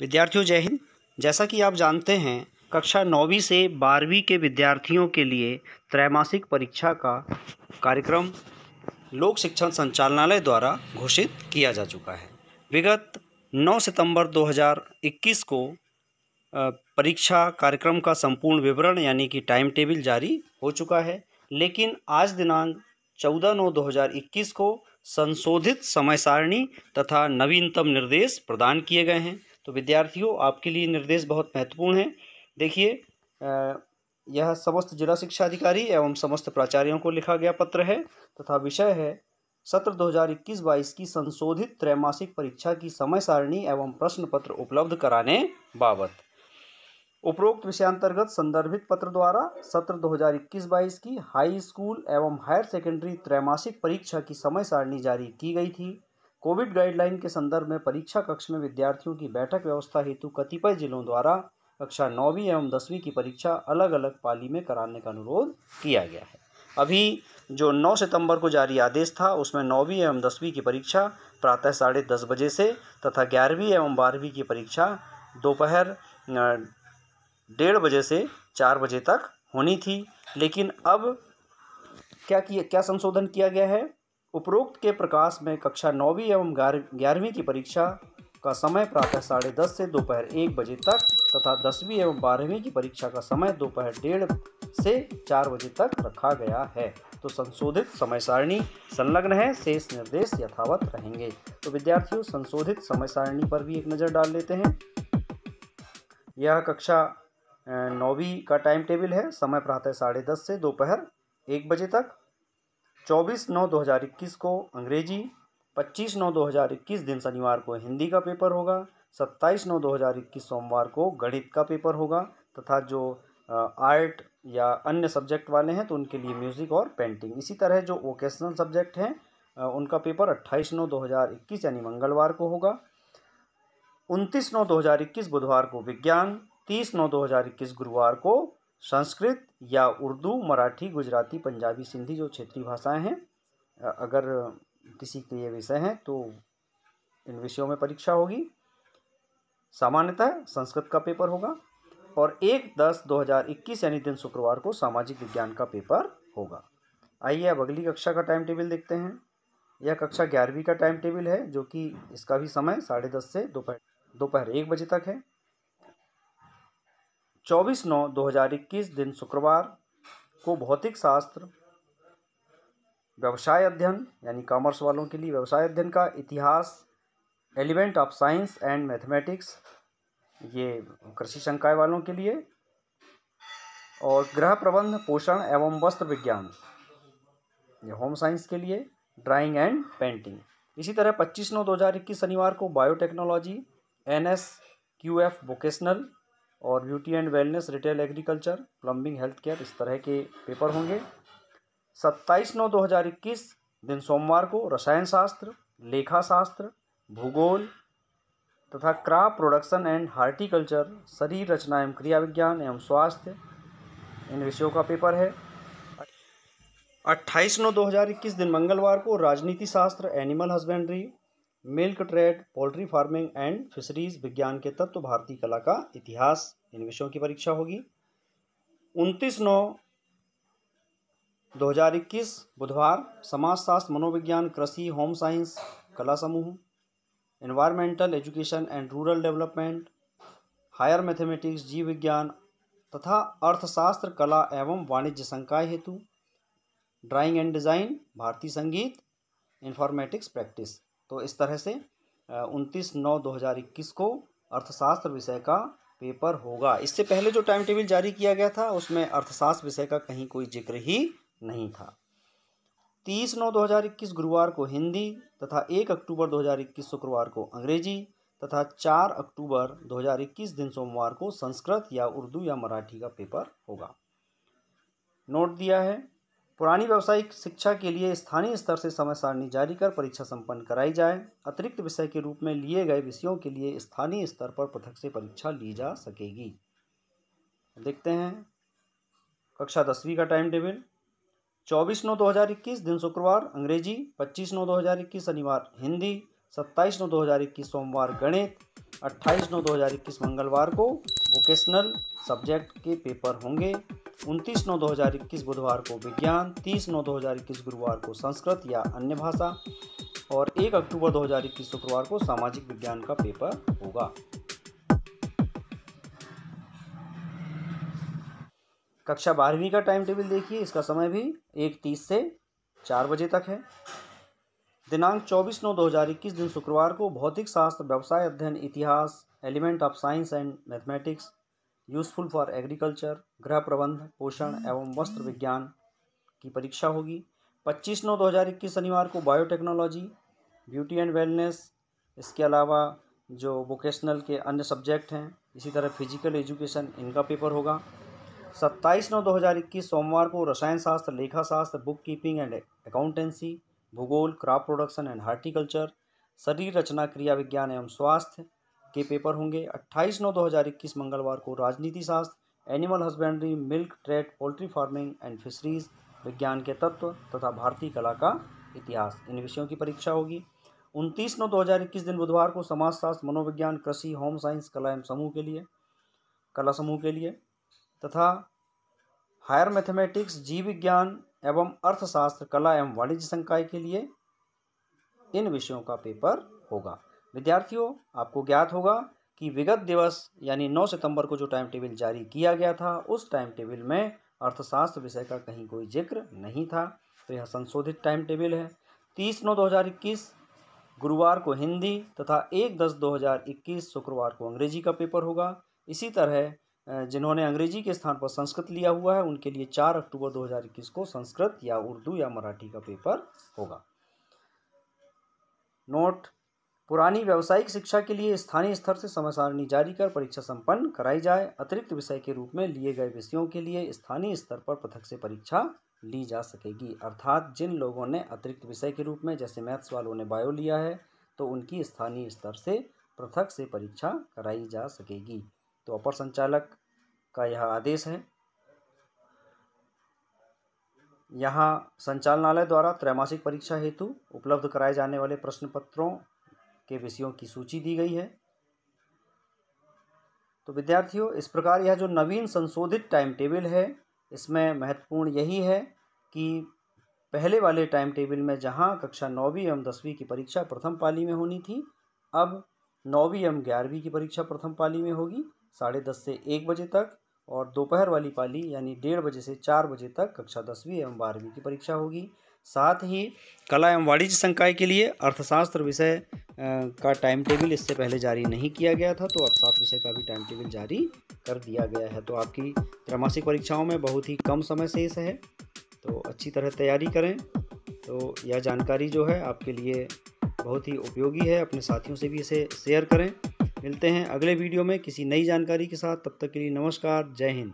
विद्यार्थियों जय हिंद जैसा कि आप जानते हैं कक्षा नौवीं से बारहवीं के विद्यार्थियों के लिए त्रैमासिक परीक्षा का कार्यक्रम लोक शिक्षण संचालनालय द्वारा घोषित किया जा चुका है विगत 9 सितंबर 2021 को परीक्षा कार्यक्रम का संपूर्ण विवरण यानी कि टाइम टेबल जारी हो चुका है लेकिन आज दिनांक 14 नौ 2021 को संशोधित समय सारणी तथा नवीनतम निर्देश प्रदान किए गए हैं तो विद्यार्थियों आपके लिए निर्देश बहुत महत्वपूर्ण हैं देखिए यह समस्त जिला शिक्षा अधिकारी एवं समस्त प्राचार्यों को लिखा गया पत्र है तथा विषय है सत्र 2021-22 की संशोधित त्रैमासिक परीक्षा की समय सारणी एवं प्रश्न पत्र उपलब्ध कराने बाबत उपरोक्त विषयांतर्गत संदर्भित पत्र द्वारा सत्र 2021-22 की हाई स्कूल एवं हायर सेकेंडरी त्रैमासिक परीक्षा की समय सारणी जारी की गई थी कोविड गाइडलाइन के संदर्भ में परीक्षा कक्ष में विद्यार्थियों की बैठक व्यवस्था हेतु कतिपय जिलों द्वारा कक्षा नौवीं एवं दसवीं की परीक्षा अलग अलग पाली में कराने का अनुरोध किया गया है अभी जो 9 सितंबर को जारी आदेश था उसमें नौवीं एवं दसवीं की परीक्षा प्रातः साढ़े दस बजे से तथा ग्यारहवीं एवं बारहवीं की परीक्षा दोपहर डेढ़ बजे से चार बजे तक होनी थी लेकिन अब क्या किया क्या संशोधन किया गया है उपरोक्त के प्रकाश में कक्षा नौवीं एवं ग्यारहवीं की परीक्षा का समय प्रातः साढ़े दस से दोपहर एक बजे तक तथा दसवीं एवं बारहवीं की परीक्षा का समय दोपहर डेढ़ से चार बजे तक रखा गया है तो संशोधित समय सारणी संलग्न है शेष निर्देश यथावत रहेंगे तो विद्यार्थियों संशोधित समय सारणी पर भी एक नज़र डाल लेते हैं यह कक्षा नौवीं का टाइम टेबल है समय प्रातः साढ़े दस से दोपहर एक बजे तक चौबीस नौ दो हज़ार इक्कीस को अंग्रेजी पच्चीस नौ दो हज़ार इक्कीस दिन शनिवार को हिंदी का पेपर होगा सत्ताईस नौ दो हज़ार इक्कीस सोमवार को गणित का पेपर होगा तथा जो आर्ट या अन्य सब्जेक्ट वाले हैं तो उनके लिए म्यूज़िक और पेंटिंग इसी तरह जो वोकेशनल सब्जेक्ट हैं उनका पेपर अट्ठाईस नौ दो हज़ार इक्कीस यानी मंगलवार को होगा उनतीस नौ दो हज़ार इक्कीस बुधवार को विज्ञान तीस नौ दो हज़ार इक्कीस गुरुवार को संस्कृत या उर्दू मराठी गुजराती पंजाबी सिंधी जो क्षेत्रीय भाषाएं हैं अगर किसी के ये विषय हैं तो इन विषयों में परीक्षा होगी सामान्यतः संस्कृत का पेपर होगा और एक दस दो हज़ार इक्कीस यानी दिन शुक्रवार को सामाजिक विज्ञान का पेपर होगा आइए अब अगली कक्षा का टाइम टेबल देखते हैं यह कक्षा ग्यारहवीं का टाइम टेबल है जो कि इसका भी समय साढ़े दस से दोपहर दोपहर एक बजे तक है चौबीस नौ दो हज़ार इक्कीस दिन शुक्रवार को भौतिक शास्त्र व्यवसाय अध्ययन यानी कॉमर्स वालों के लिए व्यवसाय अध्ययन का इतिहास element of science and mathematics ये कृषि संकाय वालों के लिए और ग्रह प्रबंध पोषण एवं वस्त्र विज्ञान ये होम साइंस के लिए ड्राइंग एंड पेंटिंग इसी तरह 25 नौ 2021 शनिवार को biotechnology N S Q F vocational और beauty and wellness retail agriculture plumbing health care इस तरह के पेपर होंगे सत्ताईस नौ दो हज़ार इक्कीस दिन सोमवार को रसायन शास्त्र लेखा शास्त्र भूगोल तथा क्राप प्रोडक्शन एंड हार्टिकल्चर शरीर रचना एवं क्रिया विज्ञान एवं स्वास्थ्य इन विषयों का पेपर है अट्ठाईस नौ दो हज़ार इक्कीस दिन मंगलवार को राजनीति शास्त्र animal husbandry milk trade poultry farming and fisheries विज्ञान के तत्व भारतीय कला का इतिहास इन विषयों की परीक्षा होगी उनतीस नौ 2021 बुधवार समाजशास्त्र मनोविज्ञान कृषि होम साइंस कला समूह environmental education and rural development higher mathematics जीव विज्ञान तथा अर्थशास्त्र कला एवं वाणिज्य संकाय हेतु ड्राइंग एंड डिज़ाइन भारतीय संगीत इन्फॉर्मेटिक्स प्रैक्टिस तो इस तरह से उनतीस नौ दो हज़ार इक्कीस को अर्थशास्त्र विषय का पेपर होगा इससे पहले जो टाइम टेबल जारी किया गया था उसमें अर्थशास्त्र विषय का कहीं कोई जिक्र ही नहीं था तीस नौ दो हज़ार इक्कीस गुरुवार को हिंदी तथा एक अक्टूबर दो हज़ार इक्कीस शुक्रवार को अंग्रेजी तथा चार अक्टूबर दो हज़ार इक्कीस दिन सोमवार को संस्कृत या उर्दू या मराठी का पेपर होगा नोट दिया है पुरानी व्यावसायिक शिक्षा के लिए स्थानीय स्तर से समय सारणी जारी कर परीक्षा संपन्न कराई जाए अतिरिक्त विषय के रूप में लिए गए विषयों के लिए स्थानीय स्तर पर पृथक से परीक्षा ली जा सकेगी देखते हैं कक्षा दसवीं का टाइम टेबल चौबीस नौ दो हज़ार इक्कीस दिन शुक्रवार अंग्रेजी पच्चीस नौ दो हज़ार इक्कीस शनिवार हिंदी सत्ताईस नौ दो हज़ार इक्कीस सोमवार गणित अट्ठाईस नौ दो हज़ार इक्कीस मंगलवार को वोकेशनल सब्जेक्ट के पेपर होंगे उनतीस नौ इक्कीस बुधवार को विज्ञान तीस नौ दो हजार इक्कीस गुरुवार को संस्कृत या अन्य भाषा और एक अक्टूबर दो हजार इक्कीस शुक्रवार को सामाजिक विज्ञान का पेपर होगा कक्षा बारहवीं का टाइम टेबल देखिए इसका समय भी एक तीस से चार बजे तक है दिनांक चौबीस नौ दो हजार इक्कीस दिन शुक्रवार को भौतिक शास्त्र व्यवसाय अध्ययन इतिहास element of science and mathematics useful for agriculture गृह प्रबंध पोषण एवं वस्त्र विज्ञान की परीक्षा होगी 25 नौ 2021 शनिवार को बायोटेक्नोलॉजी ब्यूटी एंड वेलनेस इसके अलावा जो वोकेशनल के अन्य सब्जेक्ट हैं इसी तरह फिजिकल एजुकेशन इनका पेपर होगा 27 नौ 2021 सोमवार को रसायन शास्त्र लेखा शास्त्र बुक कीपिंग एंड अकाउंटेंसी भूगोल क्रॉप प्रोडक्शन एंड हार्टिकल्चर शरीर रचना क्रिया विज्ञान एवं स्वास्थ्य के पेपर होंगे 28 नौ 2021 मंगलवार को राजनीति शास्त्र animal husbandry milk trade poultry farming and fisheries विज्ञान के तत्व तथा भारतीय कला का इतिहास इन विषयों की परीक्षा होगी उनतीस नौ 2021 दिन बुधवार को समाजशास्त्र मनोविज्ञान कृषि होम साइंस कला एवं समूह के लिए कला समूह के लिए तथा हायर मैथमेटिक्स जीव विज्ञान एवं अर्थशास्त्र कला एवं वाणिज्य संकाय के लिए इन विषयों का पेपर होगा विद्यार्थियों आपको ज्ञात होगा कि विगत दिवस यानी 9 सितंबर को जो टाइम टेबल जारी किया गया था उस टाइम टेबल में अर्थशास्त्र विषय का कहीं कोई जिक्र नहीं था तो यह संशोधित टाइम टेबल है तीस नौ दो हज़ार इक्कीस गुरुवार को हिंदी तथा एक दस दो हज़ार इक्कीस शुक्रवार को अंग्रेजी का पेपर होगा इसी तरह जिन्होंने अंग्रेजी के स्थान पर संस्कृत लिया हुआ है उनके लिए चार अक्टूबर दो हज़ार इक्कीस को संस्कृत या उर्दू या मराठी का पेपर होगा नोट पुरानी व्यावसायिक शिक्षा के लिए स्थानीय स्तर से समय सारणी जारी कर परीक्षा संपन्न कराई जाए अतिरिक्त विषय के रूप में लिए गए विषयों के लिए स्थानीय स्तर पर पृथक से परीक्षा ली जा सकेगी अर्थात जिन लोगों ने अतिरिक्त विषय के रूप में जैसे मैथ्स वालों ने बायो लिया है तो उनकी स्थानीय स्तर से पृथक से परीक्षा कराई जा सकेगी तो अपर संचालक का यह आदेश है यहाँ संचालनालय द्वारा त्रैमासिक परीक्षा हेतु उपलब्ध कराए जाने वाले प्रश्न पत्रों के विषयों की सूची दी गई है तो विद्यार्थियों इस प्रकार यह जो नवीन संशोधित टाइम टेबल है इसमें महत्वपूर्ण यही है कि पहले वाले टाइम टेबल में जहाँ कक्षा नौवीं एवं दसवीं की परीक्षा प्रथम पाली में होनी थी अब नौवीं एवं ग्यारहवीं की परीक्षा प्रथम पाली में होगी साढ़े दस से एक बजे तक और दोपहर वाली पाली यानी डेढ़ बजे से चार बजे तक कक्षा दसवीं एवं बारहवीं की परीक्षा होगी साथ ही कला एवं वाणिज्य संकाय के लिए अर्थशास्त्र विषय का टाइम टेबल इससे पहले जारी नहीं किया गया था तो अर्थशास्त्र विषय का भी टाइम टेबल जारी कर दिया गया है तो आपकी त्रैमासिक परीक्षाओं में बहुत ही कम समय शेष है तो अच्छी तरह तैयारी करें तो यह जानकारी जो है आपके लिए बहुत ही उपयोगी है अपने साथियों से भी इसे शेयर करें मिलते हैं अगले वीडियो में किसी नई जानकारी के साथ तब तक के लिए नमस्कार जय हिंद